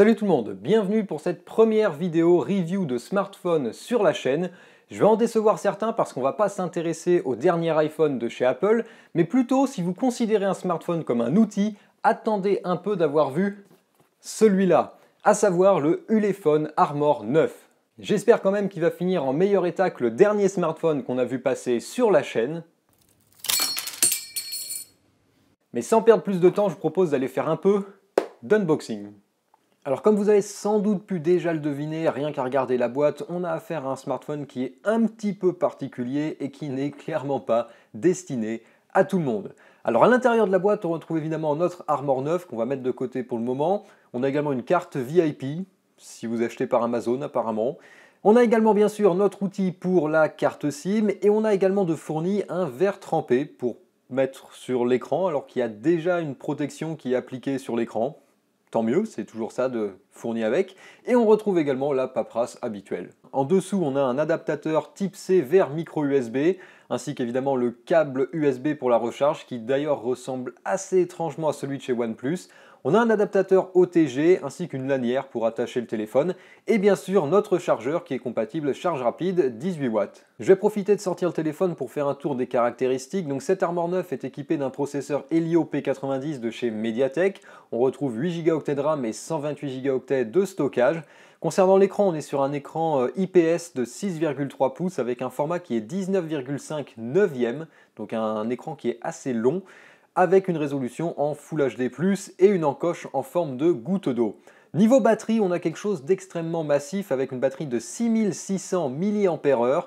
Salut tout le monde, bienvenue pour cette première vidéo review de smartphone sur la chaîne. Je vais en décevoir certains parce qu'on va pas s'intéresser au dernier iPhone de chez Apple, mais plutôt si vous considérez un smartphone comme un outil, attendez un peu d'avoir vu celui-là, à savoir le Ulefone Armor 9. J'espère quand même qu'il va finir en meilleur état que le dernier smartphone qu'on a vu passer sur la chaîne. Mais sans perdre plus de temps, je vous propose d'aller faire un peu d'unboxing. Alors comme vous avez sans doute pu déjà le deviner, rien qu'à regarder la boîte, on a affaire à un smartphone qui est un petit peu particulier et qui n'est clairement pas destiné à tout le monde. Alors à l'intérieur de la boîte, on retrouve évidemment notre Armor 9 qu'on va mettre de côté pour le moment. On a également une carte VIP, si vous achetez par Amazon apparemment. On a également bien sûr notre outil pour la carte SIM et on a également de fourni un verre trempé pour mettre sur l'écran alors qu'il y a déjà une protection qui est appliquée sur l'écran tant mieux, c'est toujours ça de fourni avec. Et on retrouve également la paperasse habituelle. En dessous, on a un adaptateur type C vers micro USB, ainsi qu'évidemment le câble USB pour la recharge, qui d'ailleurs ressemble assez étrangement à celui de chez OnePlus. On a un adaptateur OTG ainsi qu'une lanière pour attacher le téléphone et bien sûr notre chargeur qui est compatible charge rapide 18 watts. Je vais profiter de sortir le téléphone pour faire un tour des caractéristiques. Donc cet Armor 9 est équipé d'un processeur Helio P90 de chez MediaTek. On retrouve 8 Go de RAM et 128 Go de stockage. Concernant l'écran, on est sur un écran euh, IPS de 6,3 pouces avec un format qui est 19,5 neuvième, donc un écran qui est assez long avec une résolution en Full HD+, et une encoche en forme de goutte d'eau. Niveau batterie, on a quelque chose d'extrêmement massif avec une batterie de 6600 mAh,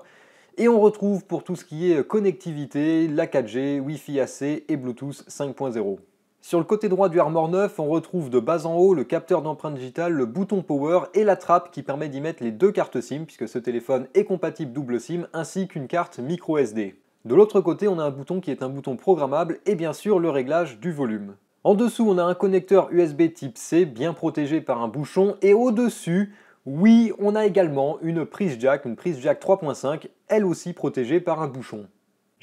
et on retrouve pour tout ce qui est connectivité, la 4G, Wi-Fi AC et Bluetooth 5.0. Sur le côté droit du Armor 9, on retrouve de bas en haut le capteur d'empreinte digitale, le bouton power et la trappe qui permet d'y mettre les deux cartes SIM puisque ce téléphone est compatible double SIM ainsi qu'une carte micro SD. De l'autre côté, on a un bouton qui est un bouton programmable et bien sûr le réglage du volume. En dessous, on a un connecteur USB type C bien protégé par un bouchon et au-dessus, oui, on a également une prise jack, une prise jack 3.5, elle aussi protégée par un bouchon.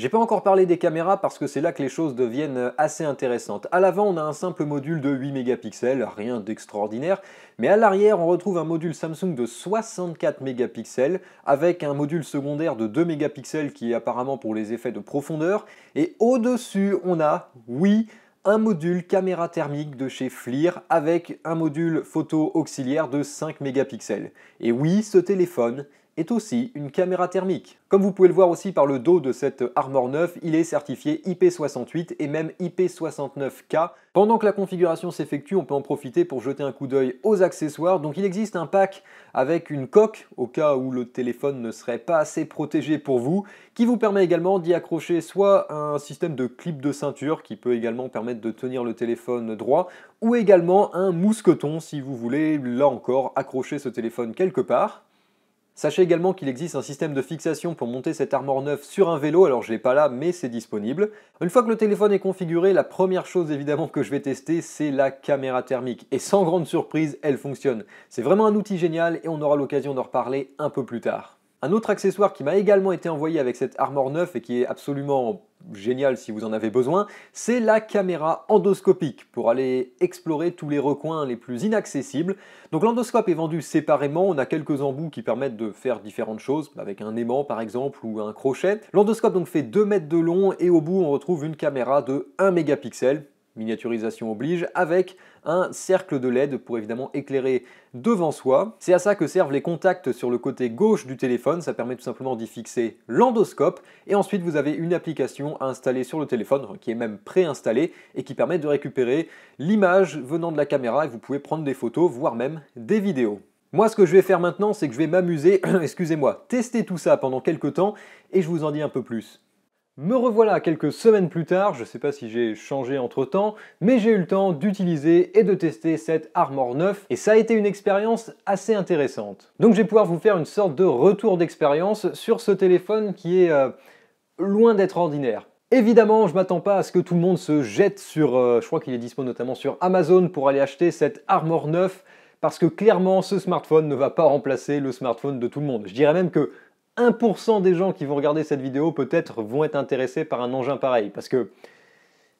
J'ai pas encore parlé des caméras parce que c'est là que les choses deviennent euh, assez intéressantes. À l'avant, on a un simple module de 8 mégapixels, rien d'extraordinaire, mais à l'arrière, on retrouve un module Samsung de 64 mégapixels avec un module secondaire de 2 mégapixels qui est apparemment pour les effets de profondeur et au-dessus, on a oui, un module caméra thermique de chez FLIR avec un module photo auxiliaire de 5 mégapixels. Et oui, ce téléphone est aussi une caméra thermique. Comme vous pouvez le voir aussi par le dos de cette Armor 9, il est certifié IP68 et même IP69K. Pendant que la configuration s'effectue, on peut en profiter pour jeter un coup d'œil aux accessoires. Donc il existe un pack avec une coque, au cas où le téléphone ne serait pas assez protégé pour vous, qui vous permet également d'y accrocher soit un système de clip de ceinture qui peut également permettre de tenir le téléphone droit, ou également un mousqueton si vous voulez, là encore, accrocher ce téléphone quelque part. Sachez également qu'il existe un système de fixation pour monter cette armoire neuve sur un vélo, alors je l'ai pas là, mais c'est disponible. Une fois que le téléphone est configuré, la première chose évidemment que je vais tester, c'est la caméra thermique. Et sans grande surprise, elle fonctionne. C'est vraiment un outil génial et on aura l'occasion d'en reparler un peu plus tard. Un autre accessoire qui m'a également été envoyé avec cette Armor 9 et qui est absolument génial si vous en avez besoin, c'est la caméra endoscopique pour aller explorer tous les recoins les plus inaccessibles. Donc l'endoscope est vendu séparément, on a quelques embouts qui permettent de faire différentes choses, avec un aimant par exemple ou un crochet. L'endoscope donc fait 2 mètres de long et au bout on retrouve une caméra de 1 mégapixel miniaturisation oblige, avec un cercle de LED pour évidemment éclairer devant soi. C'est à ça que servent les contacts sur le côté gauche du téléphone, ça permet tout simplement d'y fixer l'endoscope, et ensuite vous avez une application à installer sur le téléphone, qui est même préinstallée, et qui permet de récupérer l'image venant de la caméra, et vous pouvez prendre des photos, voire même des vidéos. Moi, ce que je vais faire maintenant, c'est que je vais m'amuser, excusez-moi, tester tout ça pendant quelques temps, et je vous en dis un peu plus me revoilà quelques semaines plus tard, je ne sais pas si j'ai changé entre temps, mais j'ai eu le temps d'utiliser et de tester cette Armor 9 et ça a été une expérience assez intéressante. Donc je vais pouvoir vous faire une sorte de retour d'expérience sur ce téléphone qui est euh, loin d'être ordinaire. Évidemment, je m'attends pas à ce que tout le monde se jette sur, euh, je crois qu'il est dispo notamment sur Amazon pour aller acheter cette Armor 9 parce que clairement ce smartphone ne va pas remplacer le smartphone de tout le monde. Je dirais même que 1% des gens qui vont regarder cette vidéo peut-être vont être intéressés par un engin pareil, parce que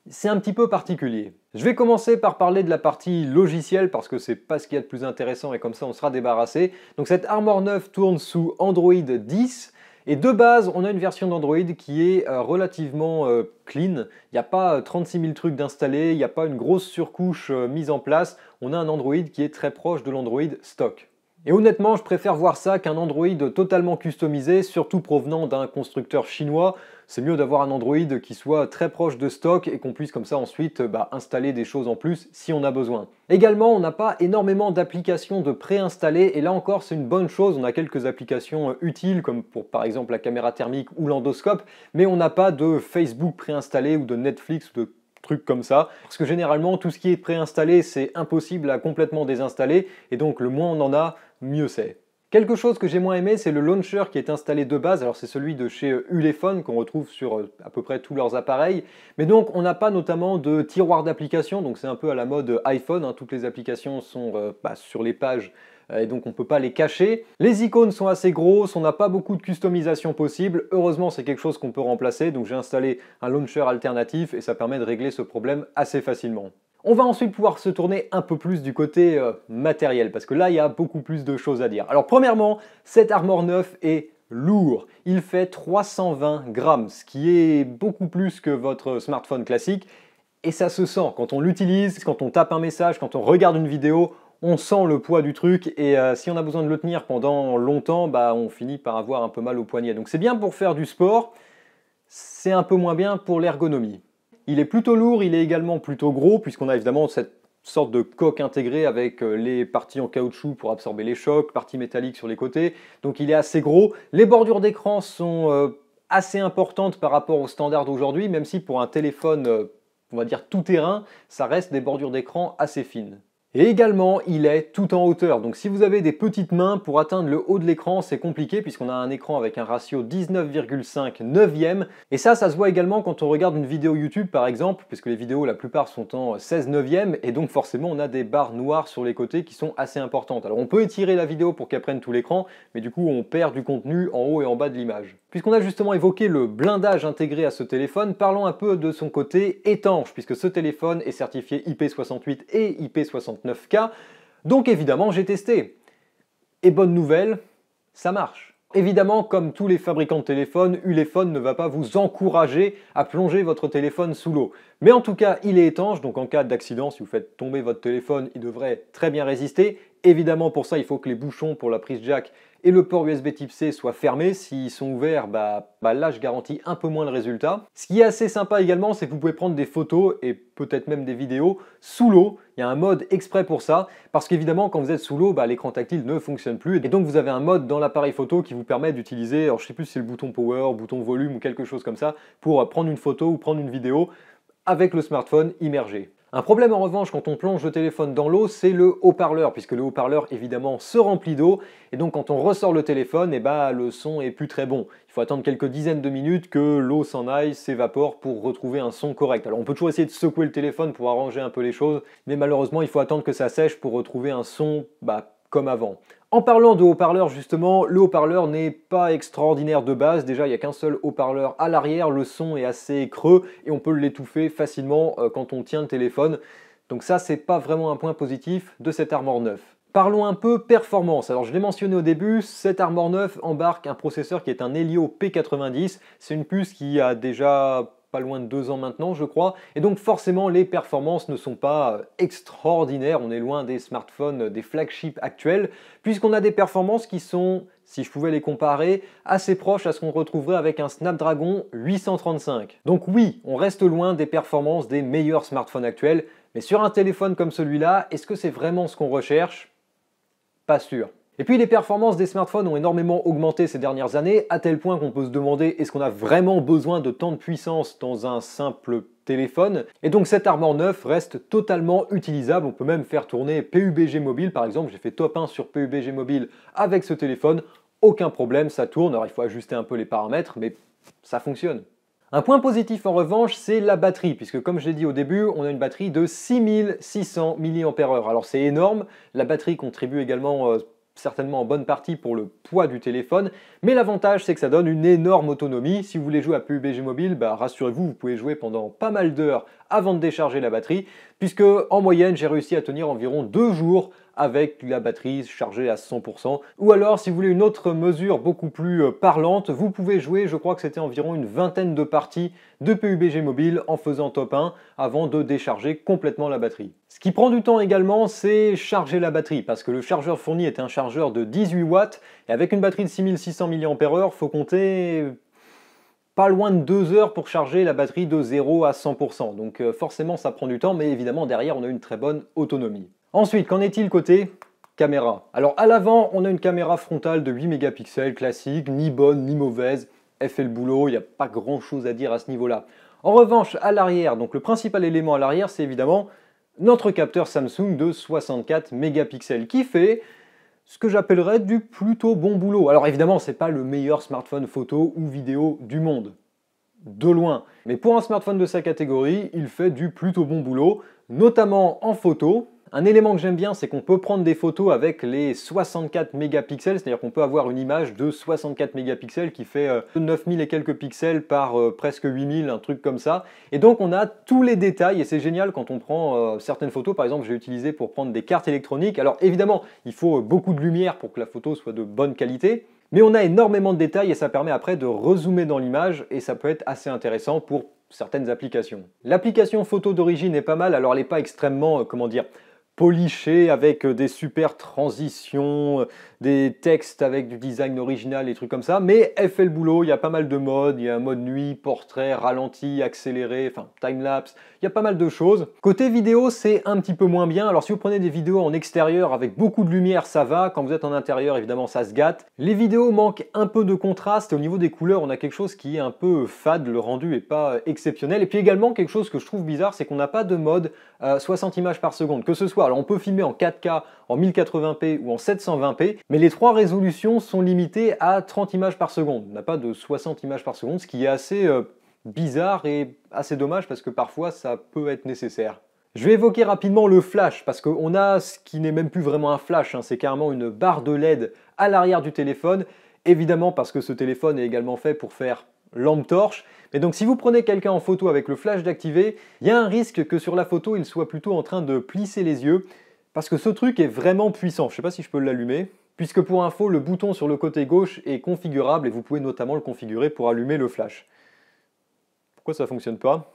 c'est un petit peu particulier. Je vais commencer par parler de la partie logicielle parce que c'est pas ce qu'il y a de plus intéressant et comme ça on sera débarrassé. Donc cette Armor 9 tourne sous Android 10 et de base on a une version d'Android qui est euh, relativement euh, clean. Il n'y a pas 36 euh, 000 trucs d'installés, il n'y a pas une grosse surcouche mise en place. On a un Android qui est très proche de l'Android stock. Et honnêtement, je préfère voir ça qu'un Android totalement customisé, surtout provenant d'un constructeur chinois. C'est mieux d'avoir un Android qui soit très proche de stock et qu'on puisse comme ça ensuite bah, installer des choses en plus si on a besoin. Également, on n'a pas énormément d'applications de préinstaller et là encore c'est une bonne chose, on a quelques applications euh, utiles comme pour par exemple la caméra thermique ou l'endoscope, mais on n'a pas de Facebook préinstallé ou de Netflix ou de comme ça. Parce que généralement, tout ce qui est préinstallé, c'est impossible à complètement désinstaller. Et donc, le moins on en a, mieux c'est. Quelque chose que j'ai moins aimé, c'est le launcher qui est installé de base. Alors c'est celui de chez euh, Ulefone qu'on retrouve sur euh, à peu près tous leurs appareils. Mais donc on n'a pas notamment de tiroir d'applications. Donc c'est un peu à la mode euh, iPhone. Hein. Toutes les applications sont bah, sur les pages et donc on ne peut pas les cacher. Les icônes sont assez grosses, on n'a pas beaucoup de customisation possible. Heureusement, c'est quelque chose qu'on peut remplacer, donc j'ai installé un launcher alternatif et ça permet de régler ce problème assez facilement. On va ensuite pouvoir se tourner un peu plus du côté euh, matériel, parce que là, il y a beaucoup plus de choses à dire. Alors premièrement, cet Armor 9 est lourd. Il fait 320 grammes, ce qui est beaucoup plus que votre smartphone classique. Et ça se sent quand on l'utilise, quand on tape un message, quand on regarde une vidéo, on sent le poids du truc et euh, si on a besoin de le tenir pendant longtemps, bah, on finit par avoir un peu mal au poignet. Donc c'est bien pour faire du sport, c'est un peu moins bien pour l'ergonomie. Il est plutôt lourd, il est également plutôt gros puisqu'on a évidemment cette sorte de coque intégrée avec euh, les parties en caoutchouc pour absorber les chocs, parties métalliques sur les côtés, donc il est assez gros. Les bordures d'écran sont euh, assez importantes par rapport aux standards d'aujourd'hui, même si pour un téléphone, on va dire tout terrain, ça reste des bordures d'écran assez fines. Et également, il est tout en hauteur. Donc si vous avez des petites mains, pour atteindre le haut de l'écran, c'est compliqué puisqu'on a un écran avec un ratio 19,5 neuvième. Et ça, ça se voit également quand on regarde une vidéo YouTube par exemple, puisque les vidéos la plupart sont en 16 9e et donc forcément on a des barres noires sur les côtés qui sont assez importantes. Alors on peut étirer la vidéo pour qu'elle prenne tout l'écran, mais du coup on perd du contenu en haut et en bas de l'image. Puisqu'on a justement évoqué le blindage intégré à ce téléphone, parlons un peu de son côté étanche, puisque ce téléphone est certifié IP68 et IP69K, donc évidemment j'ai testé. Et bonne nouvelle, ça marche. Évidemment, comme tous les fabricants de téléphones, Ulefone ne va pas vous encourager à plonger votre téléphone sous l'eau. Mais en tout cas, il est étanche, donc en cas d'accident, si vous faites tomber votre téléphone, il devrait très bien résister. Évidemment, pour ça, il faut que les bouchons pour la prise jack et le port USB type C soit fermé. S'ils sont ouverts, bah, bah, là je garantis un peu moins le résultat. Ce qui est assez sympa également, c'est que vous pouvez prendre des photos et peut-être même des vidéos sous l'eau. Il y a un mode exprès pour ça, parce qu'évidemment quand vous êtes sous l'eau, bah, l'écran tactile ne fonctionne plus. Et donc vous avez un mode dans l'appareil photo qui vous permet d'utiliser, alors je sais plus si c'est le bouton power, bouton volume ou quelque chose comme ça, pour euh, prendre une photo ou prendre une vidéo avec le smartphone immergé. Un problème en revanche quand on plonge le téléphone dans l'eau, c'est le haut-parleur, puisque le haut-parleur évidemment se remplit d'eau, et donc quand on ressort le téléphone, et eh bah, ben, le son est plus très bon. Il faut attendre quelques dizaines de minutes que l'eau s'en aille, s'évapore pour retrouver un son correct. Alors on peut toujours essayer de secouer le téléphone pour arranger un peu les choses, mais malheureusement il faut attendre que ça sèche pour retrouver un son bah, comme avant. En parlant de haut-parleur, justement, le haut-parleur n'est pas extraordinaire de base. Déjà, il n'y a qu'un seul haut-parleur à l'arrière. Le son est assez creux et on peut l'étouffer facilement euh, quand on tient le téléphone. Donc ça, c'est pas vraiment un point positif de cette Armor 9. Parlons un peu performance. Alors je l'ai mentionné au début, cette Armor 9 embarque un processeur qui est un Helio P90. C'est une puce qui a déjà pas loin de deux ans maintenant, je crois. Et donc forcément, les performances ne sont pas euh, extraordinaires. On est loin des smartphones, euh, des flagships actuels, puisqu'on a des performances qui sont, si je pouvais les comparer, assez proches à ce qu'on retrouverait avec un Snapdragon 835. Donc oui, on reste loin des performances des meilleurs smartphones actuels, mais sur un téléphone comme celui-là, est-ce que c'est vraiment ce qu'on recherche Pas sûr. Et puis les performances des smartphones ont énormément augmenté ces dernières années, à tel point qu'on peut se demander est-ce qu'on a vraiment besoin de tant de puissance dans un simple téléphone. Et donc cet Armor 9 reste totalement utilisable, on peut même faire tourner PUBG mobile par exemple, j'ai fait top 1 sur PUBG mobile avec ce téléphone, aucun problème, ça tourne, alors il faut ajuster un peu les paramètres, mais ça fonctionne. Un point positif en revanche, c'est la batterie, puisque comme je l'ai dit au début, on a une batterie de 6600 mAh. Alors c'est énorme, la batterie contribue également euh, certainement en bonne partie pour le poids du téléphone, mais l'avantage c'est que ça donne une énorme autonomie. Si vous voulez jouer à PUBG Mobile, bah, rassurez-vous, vous pouvez jouer pendant pas mal d'heures avant de décharger la batterie, puisque en moyenne j'ai réussi à tenir environ deux jours avec la batterie chargée à 100%. Ou alors, si vous voulez une autre mesure beaucoup plus euh, parlante, vous pouvez jouer, je crois que c'était environ une vingtaine de parties de PUBG Mobile en faisant top 1 avant de décharger complètement la batterie. Ce qui prend du temps également, c'est charger la batterie, parce que le chargeur fourni est un chargeur de 18 watts, et avec une batterie de 6600 mAh, faut compter pas loin de 2 heures pour charger la batterie de 0 à 100%. Donc euh, forcément ça prend du temps, mais évidemment derrière on a une très bonne autonomie. Ensuite, qu'en est-il côté caméra Alors à l'avant, on a une caméra frontale de 8 mégapixels classique, ni bonne ni mauvaise, elle fait le boulot, il n'y a pas grand chose à dire à ce niveau-là. En revanche, à l'arrière, donc le principal élément à l'arrière, c'est évidemment notre capteur Samsung de 64 mégapixels qui fait ce que j'appellerais du plutôt bon boulot. Alors évidemment, ce n'est pas le meilleur smartphone photo ou vidéo du monde. De loin. Mais pour un smartphone de sa catégorie, il fait du plutôt bon boulot, notamment en photo, un élément que j'aime bien, c'est qu'on peut prendre des photos avec les 64 mégapixels, c'est-à-dire qu'on peut avoir une image de 64 mégapixels qui fait 9000 euh, et quelques pixels par euh, presque 8000, un truc comme ça. Et donc on a tous les détails et c'est génial quand on prend euh, certaines photos, par exemple j'ai utilisé pour prendre des cartes électroniques. Alors évidemment, il faut beaucoup de lumière pour que la photo soit de bonne qualité. Mais on a énormément de détails et ça permet après de rezoomer dans l'image et ça peut être assez intéressant pour certaines applications. L'application photo d'origine est pas mal, alors elle n'est pas extrêmement, comment dire, poliché avec euh, des super transitions, euh, des textes avec du design original et trucs comme ça, mais elle fait le boulot, il y a pas mal de modes, il y a un mode nuit, portrait, ralenti, accéléré, enfin time-lapse, il y a pas mal de choses. Côté vidéo, c'est un petit peu moins bien, alors si vous prenez des vidéos en extérieur avec beaucoup de lumière, ça va, quand vous êtes en intérieur, évidemment, ça se gâte. Les vidéos manquent un peu de contraste, au niveau des couleurs, on a quelque chose qui est un peu fade, le rendu est pas euh, exceptionnel, et puis également quelque chose que je trouve bizarre, c'est qu'on n'a pas de mode 60 images par seconde, que ce soit on peut filmer en 4K, en 1080p ou en 720p, mais les trois résolutions sont limitées à 30 images par seconde. On n'a pas de 60 images par seconde, ce qui est assez euh, bizarre et assez dommage parce que parfois ça peut être nécessaire. Je vais évoquer rapidement le flash parce qu'on a ce qui n'est même plus vraiment un flash, hein, c'est carrément une barre de LED à l'arrière du téléphone, évidemment parce que ce téléphone est également fait pour faire lampe torche. Mais donc si vous prenez quelqu'un en photo avec le flash d'activé, il y a un risque que sur la photo il soit plutôt en train de plisser les yeux, parce que ce truc est vraiment puissant. Je sais pas si je peux l'allumer. Puisque pour info, le bouton sur le côté gauche est configurable et vous pouvez notamment le configurer pour allumer le flash. Pourquoi ça fonctionne pas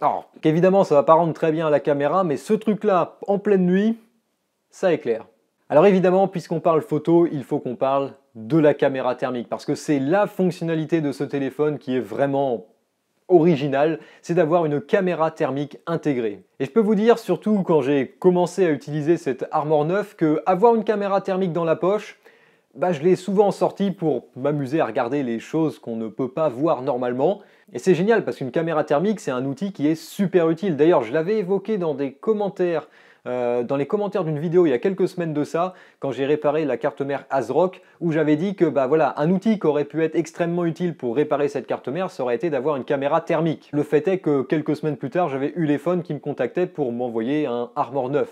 Alors, évidemment, ça va pas rendre très bien à la caméra, mais ce truc-là, en pleine nuit, ça éclaire. Alors évidemment, puisqu'on parle photo, il faut qu'on parle de la caméra thermique, parce que c'est la fonctionnalité de ce téléphone qui est vraiment original, c'est d'avoir une caméra thermique intégrée. Et je peux vous dire, surtout quand j'ai commencé à utiliser cette Armor 9, que avoir une caméra thermique dans la poche, bah, je l'ai souvent sorti pour m'amuser à regarder les choses qu'on ne peut pas voir normalement. Et c'est génial parce qu'une caméra thermique, c'est un outil qui est super utile. D'ailleurs, je l'avais évoqué dans des commentaires euh, dans les commentaires d'une vidéo il y a quelques semaines de ça, quand j'ai réparé la carte mère Azrock, où j'avais dit que bah voilà, un outil qui aurait pu être extrêmement utile pour réparer cette carte mère, ça aurait été d'avoir une caméra thermique. Le fait est que quelques semaines plus tard, j'avais eu les phones qui me contactaient pour m'envoyer un Armor 9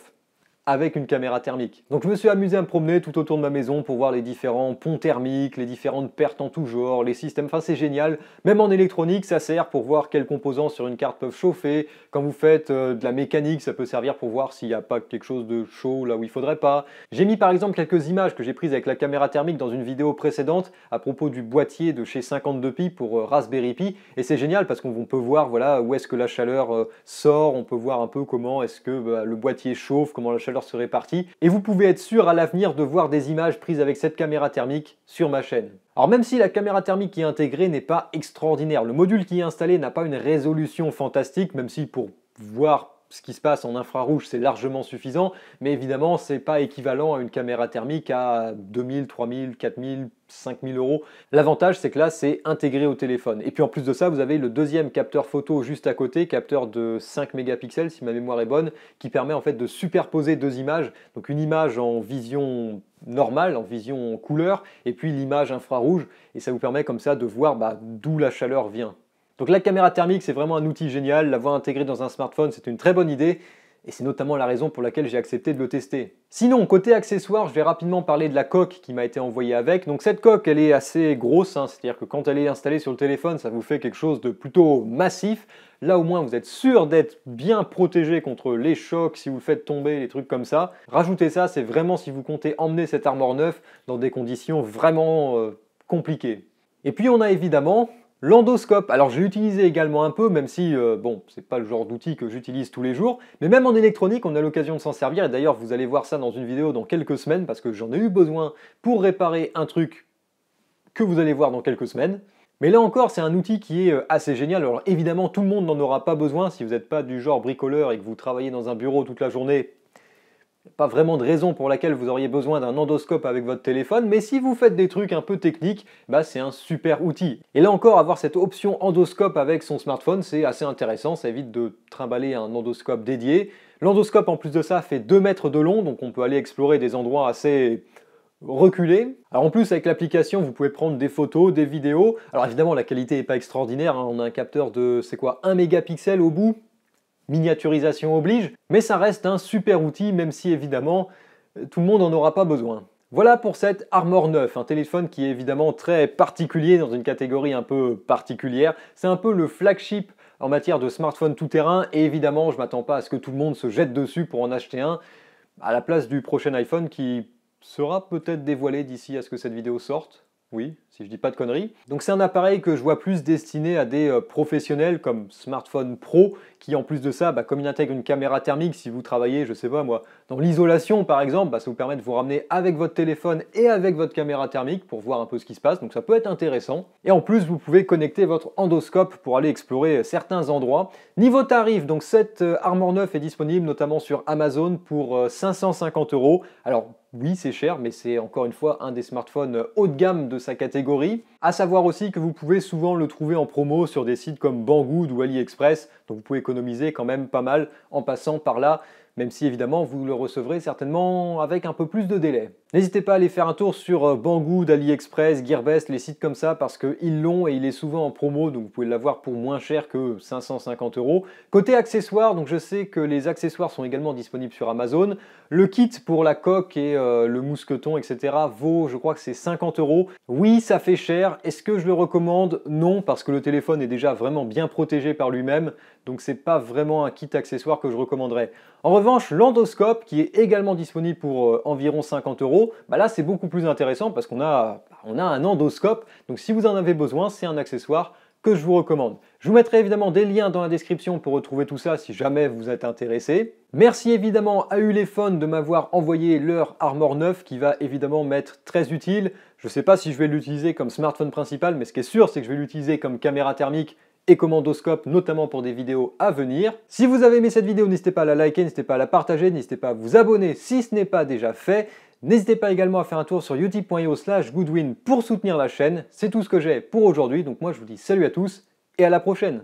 avec une caméra thermique. Donc je me suis amusé à me promener tout autour de ma maison pour voir les différents ponts thermiques, les différentes pertes en tout genre, les systèmes, enfin c'est génial. Même en électronique, ça sert pour voir quels composants sur une carte peuvent chauffer. Quand vous faites euh, de la mécanique, ça peut servir pour voir s'il n'y a pas quelque chose de chaud là où il faudrait pas. J'ai mis par exemple quelques images que j'ai prises avec la caméra thermique dans une vidéo précédente à propos du boîtier de chez 52 Pi pour euh, Raspberry Pi et c'est génial parce qu'on peut voir voilà où est-ce que la chaleur euh, sort, on peut voir un peu comment est-ce que bah, le boîtier chauffe, comment la chaleur leur se répartit, et vous pouvez être sûr à l'avenir de voir des images prises avec cette caméra thermique sur ma chaîne. Alors même si la caméra thermique qui est intégrée n'est pas extraordinaire, le module qui est installé n'a pas une résolution fantastique, même si pour voir ce qui se passe en infrarouge, c'est largement suffisant, mais évidemment, ce n'est pas équivalent à une caméra thermique à 2000, 3000, 4000, 5000 euros. L'avantage, c'est que là, c'est intégré au téléphone. Et puis en plus de ça, vous avez le deuxième capteur photo juste à côté, capteur de 5 mégapixels, si ma mémoire est bonne, qui permet en fait de superposer deux images. Donc une image en vision normale, en vision couleur, et puis l'image infrarouge. Et ça vous permet comme ça de voir bah, d'où la chaleur vient. Donc la caméra thermique, c'est vraiment un outil génial. L'avoir intégré dans un smartphone, c'est une très bonne idée. Et c'est notamment la raison pour laquelle j'ai accepté de le tester. Sinon, côté accessoires, je vais rapidement parler de la coque qui m'a été envoyée avec. Donc cette coque, elle est assez grosse, hein. c'est-à-dire que quand elle est installée sur le téléphone, ça vous fait quelque chose de plutôt massif. Là au moins, vous êtes sûr d'être bien protégé contre les chocs, si vous le faites tomber, les trucs comme ça. Rajoutez ça, c'est vraiment si vous comptez emmener cette armoire neuve dans des conditions vraiment euh, compliquées. Et puis on a évidemment L'endoscope, alors je l'ai utilisé également un peu, même si, euh, bon, c'est pas le genre d'outil que j'utilise tous les jours, mais même en électronique, on a l'occasion de s'en servir, et d'ailleurs vous allez voir ça dans une vidéo dans quelques semaines, parce que j'en ai eu besoin pour réparer un truc que vous allez voir dans quelques semaines. Mais là encore, c'est un outil qui est euh, assez génial. Alors évidemment, tout le monde n'en aura pas besoin si vous n'êtes pas du genre bricoleur et que vous travaillez dans un bureau toute la journée, pas vraiment de raison pour laquelle vous auriez besoin d'un endoscope avec votre téléphone, mais si vous faites des trucs un peu techniques, bah c'est un super outil. Et là encore, avoir cette option endoscope avec son smartphone, c'est assez intéressant, ça évite de trimballer un endoscope dédié. L'endoscope, en plus de ça, fait 2 mètres de long, donc on peut aller explorer des endroits assez reculés. Alors en plus avec l'application vous pouvez prendre des photos, des vidéos. Alors évidemment la qualité n'est pas extraordinaire, hein. on a un capteur de c'est quoi 1 mégapixel au bout, miniaturisation oblige, mais ça reste un super outil, même si évidemment euh, tout le monde n'en aura pas besoin. Voilà pour cet Armor 9, un téléphone qui est évidemment très particulier dans une catégorie un peu particulière. C'est un peu le flagship en matière de smartphone tout-terrain et évidemment je m'attends pas à ce que tout le monde se jette dessus pour en acheter un à la place du prochain iPhone qui sera peut-être dévoilé d'ici à ce que cette vidéo sorte. Oui, si je dis pas de conneries. Donc c'est un appareil que je vois plus destiné à des euh, professionnels comme smartphone pro qui en plus de ça, bah, comme il intègre une caméra thermique, si vous travaillez, je sais pas moi, dans l'isolation par exemple, bah, ça vous permet de vous ramener avec votre téléphone et avec votre caméra thermique pour voir un peu ce qui se passe, donc ça peut être intéressant. Et en plus, vous pouvez connecter votre endoscope pour aller explorer euh, certains endroits. Niveau tarif, donc cette euh, Armor 9 est disponible notamment sur Amazon pour 550 euh, euros. Alors oui, c'est cher, mais c'est encore une fois un des smartphones haut de gamme de sa catégorie. À savoir aussi que vous pouvez souvent le trouver en promo sur des sites comme Banggood ou AliExpress, donc vous pouvez économiser quand même pas mal en passant par là, même si évidemment vous le recevrez certainement avec un peu plus de délai. N'hésitez pas à aller faire un tour sur euh, Banggood, AliExpress, Gearbest, les sites comme ça, parce qu'ils l'ont et il est souvent en promo, donc vous pouvez l'avoir pour moins cher que 550 euros. Côté accessoires, donc je sais que les accessoires sont également disponibles sur Amazon. Le kit pour la coque et euh, le mousqueton, etc. vaut, je crois que c'est 50 euros. Oui, ça fait cher. Est-ce que je le recommande Non, parce que le téléphone est déjà vraiment bien protégé par lui-même, donc c'est pas vraiment un kit accessoire que je recommanderais. En revanche, l'endoscope, qui est également disponible pour euh, environ 50 euros, bah là c'est beaucoup plus intéressant parce qu'on a, on a un endoscope. Donc si vous en avez besoin, c'est un accessoire que je vous recommande. Je vous mettrai évidemment des liens dans la description pour retrouver tout ça si jamais vous êtes intéressé. Merci évidemment à Ulefone de m'avoir envoyé leur Armor 9 qui va évidemment m'être très utile. Je ne sais pas si je vais l'utiliser comme smartphone principal, mais ce qui est sûr, c'est que je vais l'utiliser comme caméra thermique et comme endoscope notamment pour des vidéos à venir. Si vous avez aimé cette vidéo, n'hésitez pas à la liker, n'hésitez pas à la partager, n'hésitez pas à vous abonner si ce n'est pas déjà fait. N'hésitez pas également à faire un tour sur utip.io slash goodwin pour soutenir la chaîne. C'est tout ce que j'ai pour aujourd'hui, donc moi je vous dis salut à tous et à la prochaine